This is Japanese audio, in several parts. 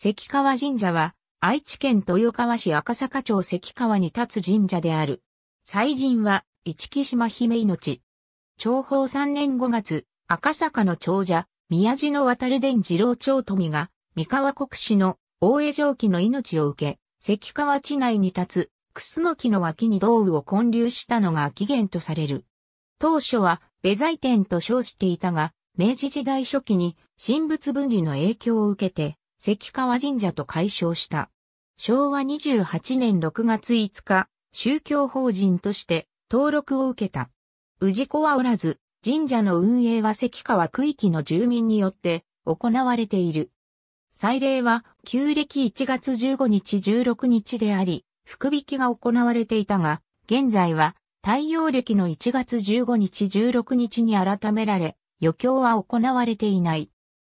関川神社は、愛知県豊川市赤坂町関川に立つ神社である。祭神は、市木島姫命。長宝3年5月、赤坂の長者、宮地の渡る伝次郎長富が、三河国史の大江上記の命を受け、関川地内に立つ、楠スノの脇に道具を建立したのが起源とされる。当初は、ベザ天と称していたが、明治時代初期に、神仏分離の影響を受けて、関川神社と解消した。昭和28年6月5日、宗教法人として登録を受けた。氏子はおらず、神社の運営は関川区域の住民によって行われている。祭礼は旧暦1月15日16日であり、福引きが行われていたが、現在は太陽暦の1月15日16日に改められ、余興は行われていない。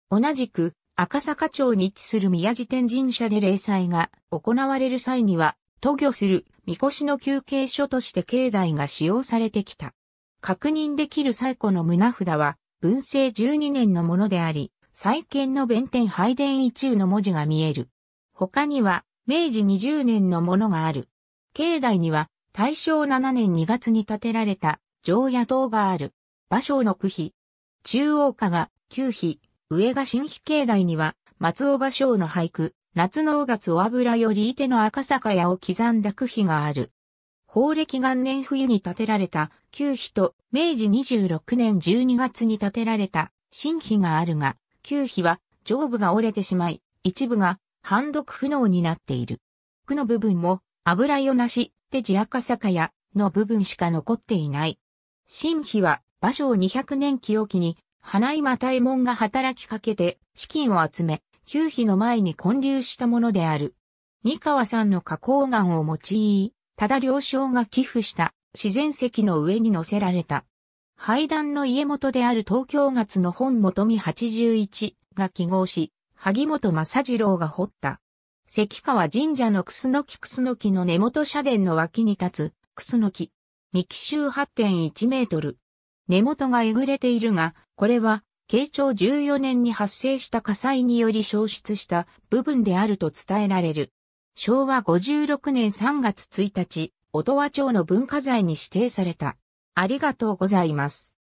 同じく、赤坂町に位置する宮地天神社で霊祭が行われる際には、都御する神輿の休憩所として境内が使用されてきた。確認できる最古の胸札は、文政12年のものであり、再建の弁天拝殿一中の文字が見える。他には、明治20年のものがある。境内には、大正7年2月に建てられた、常夜堂がある。芭蕉の区碑。中央下が、旧碑、上賀新比境内には、松尾芭蕉の俳句、夏の大月お油よりいての赤坂屋を刻んだ句碑がある。法暦元年冬に建てられた旧碑と明治26年12月に建てられた新碑があるが、旧碑は上部が折れてしまい、一部が判読不能になっている。句の部分も油よなし、手地赤坂屋の部分しか残っていない。新碑は芭蕉200年記憶に花井又右門が働きかけて資金を集め、旧費の前に建立したものである。三河さんの花崗岩を用い、ただ両将が寄付した自然石の上に乗せられた。廃壇の家元である東京月の本元見81が記号し、萩本正次郎が掘った。関川神社のクスノキクスノキの根元社殿の脇に立つ、クスノキ。幹周8.1メートル、根元がえぐれているが、これは、慶長14年に発生した火災により消失した部分であると伝えられる。昭和56年3月1日、音羽町の文化財に指定された。ありがとうございます。